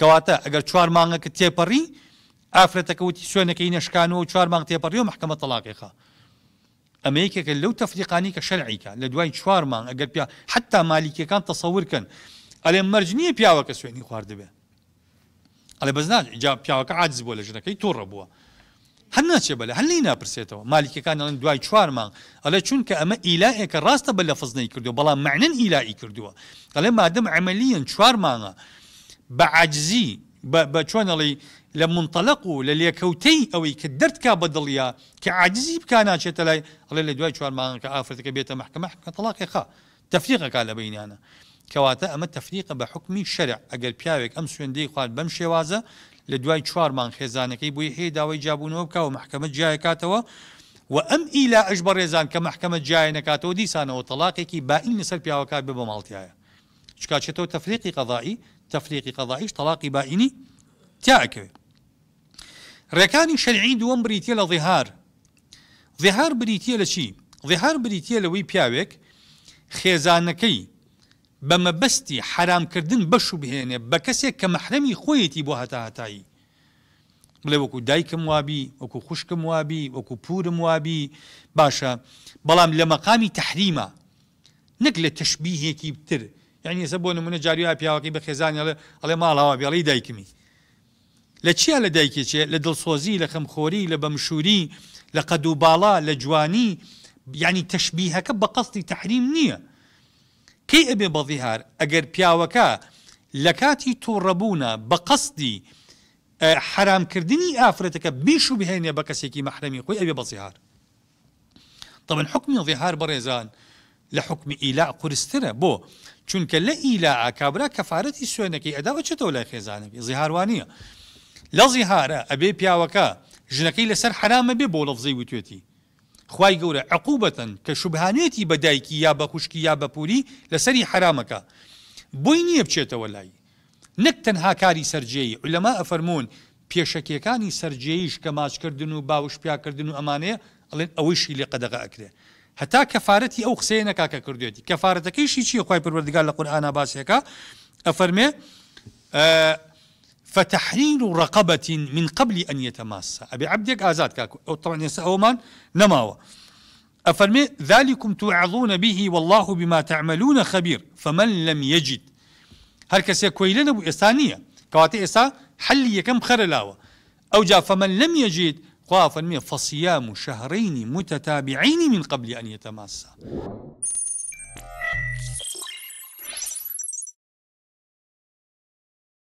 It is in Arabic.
كواتا اگر چوار مانگەکە تێپەڕی ئافرەتەکەوتی سوێنەکەی نشکانەوە چوار مانگ تێپەڕی و محکمە تەلاقیخە ئەمە یەکێکە لەو تەفریقانی کە شەرعیکە لە دوای چوار مانگ ئەگەر پیا حتا مالیکەکان تەسەورکەن ئەلێ مەرجنیە پیاوەکە سوێنی خوارد بێ ئەلێ بزنا جا پیاوەکە عجز بووە لە ژنەکەی تۆڕە بووە هەناچێ بە لە هەلی ناپرسێتەوە مالیکەکان ئەڵێن دوای چوار مانگ ئەلێ چونکە ئەمە ئیلائێکە ڕاستە بە لە فزنەی کردو بەڵام معنن ئیلایی کردووە ئەلێ مادەم عملیەن چوار مانگە بعجزي بچون اللي لمنطلقه للي كوتي او كدرت كابدليا كعجزي بكانا شتلا اللي اللي دوي شوار مان كافرت كبيته محكمه محكمه طلاق خا تفريق قال بيني انا كواتا اما تفريق بحكم الشرع اقل بياوك امس وندي قال بمشي وازا لدواي شوار مان خزانه كي بو يحي داوي جابون وبكا ومحكمه جاي كاتوا وام الى اجبر رزان كمحكمه جاي نكاتو دي وطلاقي كي باين نسل بياوكا بمالتيا شكا شتو تفريقي قضائي تفريقي قضائيش طلاقي بائني تاعك ركاني شرعي دووەم بريتي لە ظهار ظهار بريتي لە چی ظهار بريتي لەوەی پیاوێک خێزانەکەی بە مەبەستی حرامکردن بەش و بهێنێ بە کەسێک کە مەحرەمی خۆیەتی بۆ هەتاهتایی بڵێ وەکو دایکم وابی وەکو خوشکم وابی وەکو پورم وابی باشە بەڵام لە مەقامی تحریمە نەک لە يعني يسبو نمونه جاريو هابي هاقي بخيزاني علي, علي مال هوا بي علي دايكمي لچي علي دايكي چه لدل صوزي لخمخوري لبمشوري لقدوبالا لجواني يعني تشبيهك بقصدي تحريم نية كي ابي بظهار اگر بياوكا لكاتي توربونا بقصدي حرام كردني آفرتك بيشو بهيني بكسيكي محرمي قوي ابي بظهار طبعا حكمي ظهار بريزان لە حکمی ئیلا قورسترە بۆ چونکە لە ئیلا کابرا کەفاەتی سوێنەکەی ئەداوە چێتەوە لای خێزانەکەی زیهاروانە لە زیهارە ئەبێ پیاوەکە ژنەکەی لەسەر حرامە بێ بۆ لەفزەی وتێتی خی گەورە عقوبەتەن کە شوبهانێتی بەدایکی یا بە خوشکی یا بەپوری لەسەری حرامەکە بۆی نییە بچێتەوە لای نەک تەنها کاری سرجێی لەما ئەفەرمونون پێشەکیەکانی سرجێیش کە ماچکردن و باوش پیاکردن و ئەمانەیە ئەڵێن ئەوەیشی لێ قەدەغ ئەکرێ هەتا کەفاەتی ئەو قسەی نەکاکە کردوێتی کەفاەتەکەیشی چی خی پروردگار لە قورآنا باسیەکە ئەفەرمێ فتحرير رقبة من قبل أن يتماس أبي عبدك آزاد كاكو أو طبعا يسأومان نماوة أفرمي ذلكم توعظون به والله بما تعملون خبير فمن لم يجد هل كسي كويلنا بو إسانية كواتي إسا حلي يكم خرلاوة أو جاء فمن لم يجد طواف فصيام شهرين متتابعين من قبل أن يتماسا